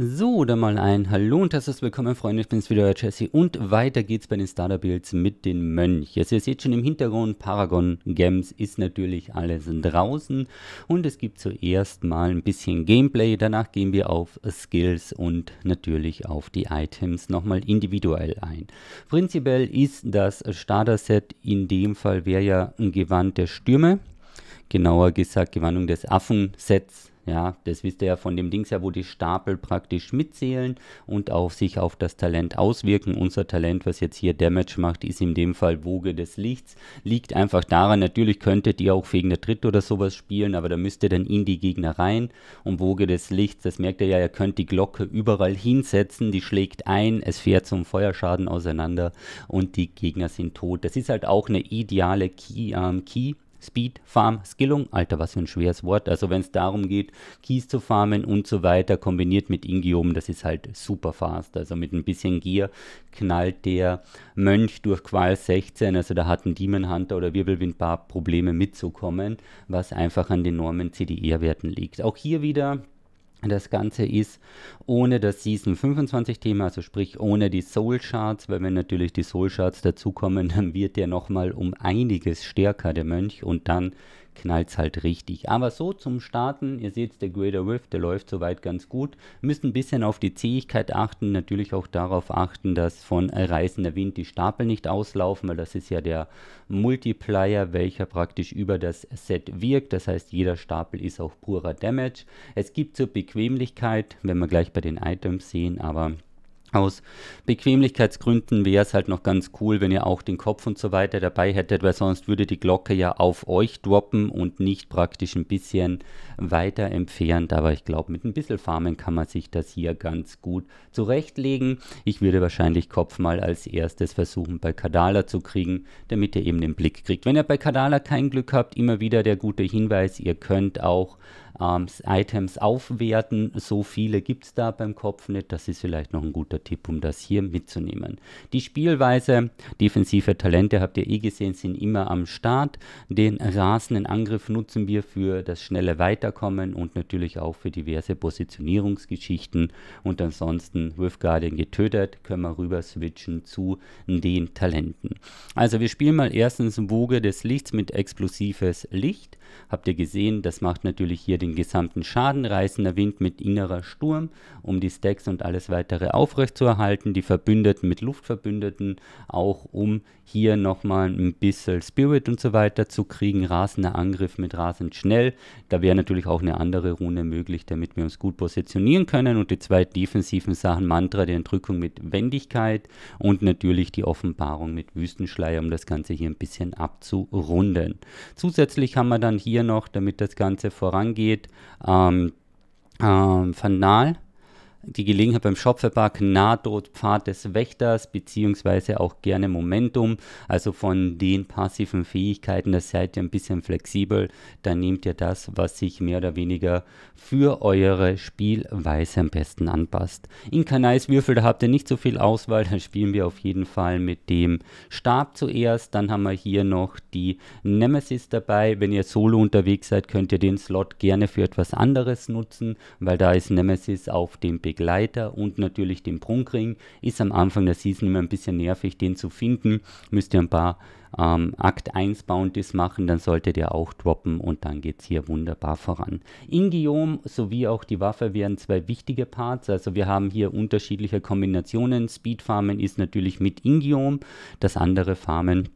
So, dann mal ein Hallo und herzlich willkommen, Freunde. Ich bin's wieder, Jesse. Und weiter geht's bei den Starter Builds mit den Mönch. Also ihr seht schon im Hintergrund, Paragon Gems ist natürlich alles draußen. Und es gibt zuerst mal ein bisschen Gameplay. Danach gehen wir auf Skills und natürlich auf die Items nochmal individuell ein. Prinzipiell ist das Starter Set in dem Fall wäre ja ein Gewand der Stürme. Genauer gesagt, Gewandung des Affen Sets ja, das wisst ihr ja von dem Dings ja, wo die Stapel praktisch mitzählen und auf sich auf das Talent auswirken. Unser Talent, was jetzt hier Damage macht, ist in dem Fall Woge des Lichts. Liegt einfach daran, natürlich könntet ihr auch wegen der Dritt oder sowas spielen, aber da müsst ihr dann in die Gegner rein und Woge des Lichts, das merkt ihr ja, ihr könnt die Glocke überall hinsetzen, die schlägt ein, es fährt zum Feuerschaden auseinander und die Gegner sind tot. Das ist halt auch eine ideale Key, ähm, Key Speed, Farm, Skillung, Alter, was für ein schweres Wort. Also wenn es darum geht, Kies zu farmen und so weiter, kombiniert mit Ingium, das ist halt super fast. Also mit ein bisschen Gier knallt der Mönch durch Qual 16. Also da hatten Demon Hunter oder Wirbelwindbar Probleme mitzukommen, was einfach an den enormen CDR-Werten liegt. Auch hier wieder das Ganze ist ohne das Season 25 Thema, also sprich ohne die Soul Charts, weil wenn natürlich die Soul Charts dazukommen, dann wird der nochmal um einiges stärker, der Mönch, und dann knallt es halt richtig. Aber so zum Starten, ihr seht der Greater Rift, der läuft soweit ganz gut. Müsst ein bisschen auf die Zähigkeit achten, natürlich auch darauf achten, dass von reißender Wind die Stapel nicht auslaufen, weil das ist ja der Multiplier, welcher praktisch über das Set wirkt. Das heißt, jeder Stapel ist auch purer Damage. Es gibt zur Bequemlichkeit, wenn wir gleich bei den Items sehen, aber aus Bequemlichkeitsgründen wäre es halt noch ganz cool, wenn ihr auch den Kopf und so weiter dabei hättet, weil sonst würde die Glocke ja auf euch droppen und nicht praktisch ein bisschen weiter entfernt. Aber ich glaube, mit ein bisschen Farmen kann man sich das hier ganz gut zurechtlegen. Ich würde wahrscheinlich Kopf mal als erstes versuchen, bei Kadala zu kriegen, damit ihr eben den Blick kriegt. Wenn ihr bei Kadala kein Glück habt, immer wieder der gute Hinweis, ihr könnt auch ähm, Items aufwerten. So viele gibt es da beim Kopf nicht. Das ist vielleicht noch ein guter Tipp, um das hier mitzunehmen. Die Spielweise, defensive Talente habt ihr eh gesehen, sind immer am Start. Den rasenden Angriff nutzen wir für das schnelle Weiterkommen und natürlich auch für diverse Positionierungsgeschichten. Und ansonsten Wolf Guardian getötet, können wir rüber switchen zu den Talenten. Also wir spielen mal erstens Woge des Lichts mit explosives Licht. Habt ihr gesehen, das macht natürlich hier den den gesamten Schaden, reißender Wind mit innerer Sturm, um die Stacks und alles weitere aufrechtzuerhalten, die Verbündeten mit Luftverbündeten, auch um hier nochmal ein bisschen Spirit und so weiter zu kriegen, rasender Angriff mit rasend schnell, da wäre natürlich auch eine andere Rune möglich, damit wir uns gut positionieren können und die zwei defensiven Sachen, Mantra, die Entrückung mit Wendigkeit und natürlich die Offenbarung mit Wüstenschleier, um das Ganze hier ein bisschen abzurunden. Zusätzlich haben wir dann hier noch, damit das Ganze vorangeht, mit ähm, ähm, Van die Gelegenheit beim Schopferpark, Nahtod, Pfad des Wächters, beziehungsweise auch gerne Momentum. Also von den passiven Fähigkeiten, da seid ihr ein bisschen flexibel. Dann nehmt ihr das, was sich mehr oder weniger für eure Spielweise am besten anpasst. In Kanais Würfel, da habt ihr nicht so viel Auswahl. Da spielen wir auf jeden Fall mit dem Stab zuerst. Dann haben wir hier noch die Nemesis dabei. Wenn ihr solo unterwegs seid, könnt ihr den Slot gerne für etwas anderes nutzen, weil da ist Nemesis auf dem Begleiter und natürlich den Prunkring. Ist am Anfang der Season immer ein bisschen nervig, den zu finden. Müsst ihr ein paar ähm, Akt 1 Bounties machen, dann solltet ihr auch droppen und dann geht es hier wunderbar voran. Ingiom sowie auch die Waffe wären zwei wichtige Parts. Also wir haben hier unterschiedliche Kombinationen. Speed Farmen ist natürlich mit Ingiom, das andere Farmen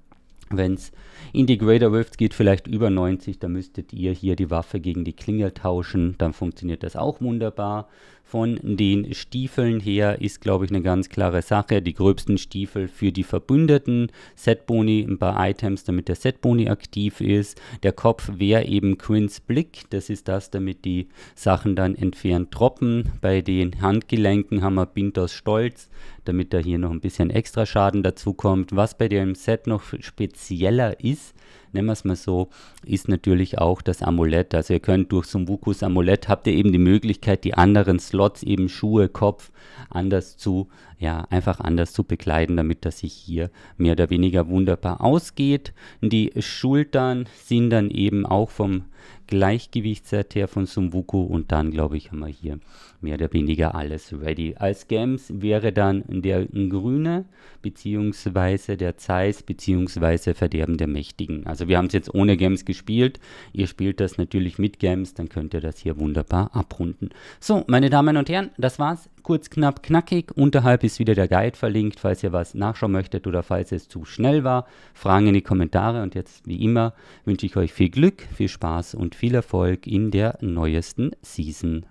wenn es in die Greater Rift geht, vielleicht über 90, dann müsstet ihr hier die Waffe gegen die Klinge tauschen. Dann funktioniert das auch wunderbar. Von den Stiefeln her ist, glaube ich, eine ganz klare Sache. Die gröbsten Stiefel für die Verbündeten. Setboni, ein paar Items, damit der Setboni aktiv ist. Der Kopf wäre eben Quinns Blick. Das ist das, damit die Sachen dann entfernt droppen. Bei den Handgelenken haben wir Bintos Stolz, damit da hier noch ein bisschen extra Schaden dazu kommt. Was bei dem Set noch speziell spezieller ist, nennen wir es mal so, ist natürlich auch das Amulett. Also ihr könnt durch so ein Vukus Amulett, habt ihr eben die Möglichkeit, die anderen Slots, eben Schuhe, Kopf, anders zu, ja, einfach anders zu bekleiden, damit das sich hier mehr oder weniger wunderbar ausgeht. Die Schultern sind dann eben auch vom Gleichgewichtsseite von Sumbuku und dann, glaube ich, haben wir hier mehr oder weniger alles ready. Als Games wäre dann der Grüne beziehungsweise der Zeiss beziehungsweise Verderben der Mächtigen. Also wir haben es jetzt ohne Games gespielt. Ihr spielt das natürlich mit Games, dann könnt ihr das hier wunderbar abrunden. So, meine Damen und Herren, das war's. Kurz, knapp, knackig. Unterhalb ist wieder der Guide verlinkt, falls ihr was nachschauen möchtet oder falls es zu schnell war. Fragen in die Kommentare und jetzt, wie immer, wünsche ich euch viel Glück, viel Spaß und viel viel Erfolg in der neuesten Season.